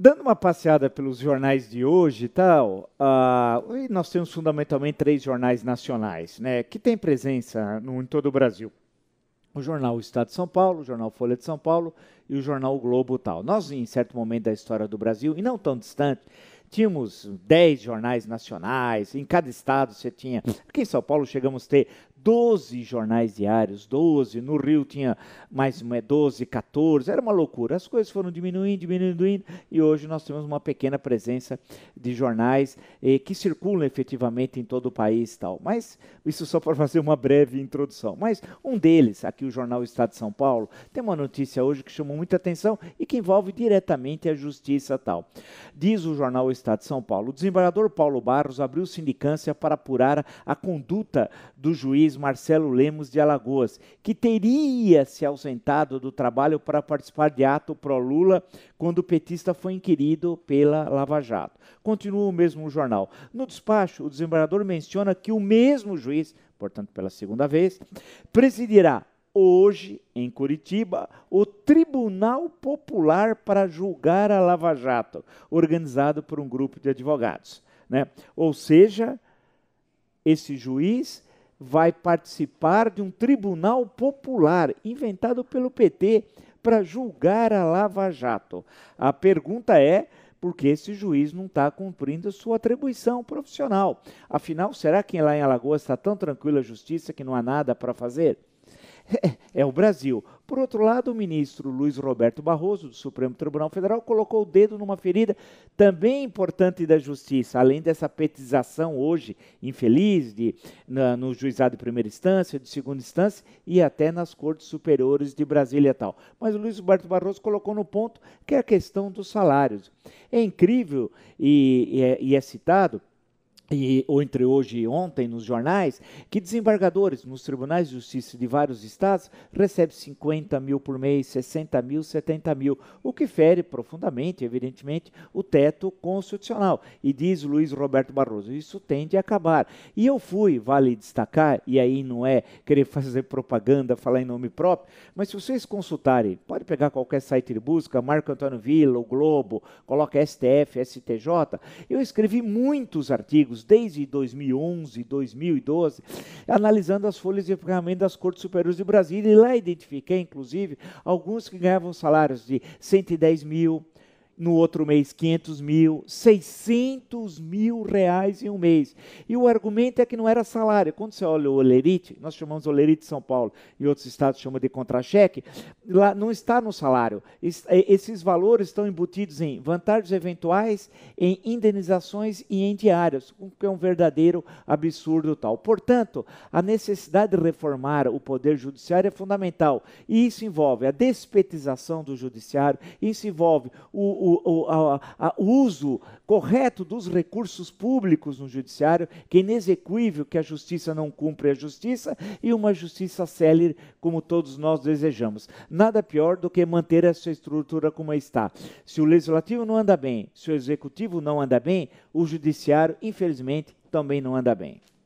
dando uma passeada pelos jornais de hoje e tal, uh, nós temos fundamentalmente três jornais nacionais, né, que têm presença no, em todo o Brasil. O jornal o Estado de São Paulo, o jornal Folha de São Paulo e o jornal Globo tal. Nós, em certo momento da história do Brasil, e não tão distante, tínhamos dez jornais nacionais, em cada estado você tinha. Aqui em São Paulo chegamos a ter 12 jornais diários, 12, no Rio tinha mais uma, 12, é 14, era uma loucura. As coisas foram diminuindo, diminuindo, e hoje nós temos uma pequena presença de jornais eh, que circulam efetivamente em todo o país tal. Mas isso só para fazer uma breve introdução. Mas um deles, aqui o jornal Estado de São Paulo, tem uma notícia hoje que chamou muita atenção e que envolve diretamente a justiça tal. Diz o jornal Estado de São Paulo, o desembargador Paulo Barros abriu sindicância para apurar a conduta do juiz juiz Marcelo Lemos de Alagoas, que teria se ausentado do trabalho para participar de ato pró-Lula quando o petista foi inquirido pela Lava Jato. Continua o mesmo jornal. No despacho, o desembargador menciona que o mesmo juiz, portanto pela segunda vez, presidirá hoje, em Curitiba, o Tribunal Popular para julgar a Lava Jato, organizado por um grupo de advogados. Né? Ou seja, esse juiz vai participar de um tribunal popular inventado pelo PT para julgar a Lava Jato. A pergunta é porque esse juiz não está cumprindo sua atribuição profissional. Afinal, será que lá em Alagoas está tão tranquila a justiça que não há nada para fazer? é o Brasil. Por outro lado, o ministro Luiz Roberto Barroso, do Supremo Tribunal Federal, colocou o dedo numa ferida também importante da justiça, além dessa petização hoje infeliz de, na, no juizado de primeira instância, de segunda instância e até nas cortes superiores de Brasília e tal. Mas o Luiz Roberto Barroso colocou no ponto que é a questão dos salários. É incrível e, e, é, e é citado e, ou entre hoje e ontem nos jornais, que desembargadores nos tribunais de justiça de vários estados recebem 50 mil por mês, 60 mil, 70 mil, o que fere profundamente, evidentemente, o teto constitucional. E diz Luiz Roberto Barroso, isso tem de acabar. E eu fui, vale destacar, e aí não é querer fazer propaganda, falar em nome próprio, mas se vocês consultarem, pode pegar qualquer site de busca, Marco Antônio Vila, o Globo, coloca STF, STJ, eu escrevi muitos artigos anos, desde 2011, 2012, analisando as folhas de pagamento das Cortes Superiores de Brasília. E lá identifiquei, inclusive, alguns que ganhavam salários de 110 mil, no outro mês 500 mil, 600 mil reais em um mês. E o argumento é que não era salário. Quando você olha o olerite, nós chamamos olerite de São Paulo e outros estados chamam de contra-cheque, lá não está no salário. É, esses valores estão embutidos em vantagens eventuais, em indenizações e em diários, o que é um verdadeiro absurdo tal. Portanto, a necessidade de reformar o poder judiciário é fundamental. E isso envolve a despetização do judiciário, isso envolve o, o o, o a, a uso correto dos recursos públicos no judiciário, que é inexequível que a justiça não cumpre a justiça e uma justiça célere como todos nós desejamos. Nada pior do que manter essa estrutura como está. Se o legislativo não anda bem, se o executivo não anda bem, o judiciário, infelizmente, também não anda bem.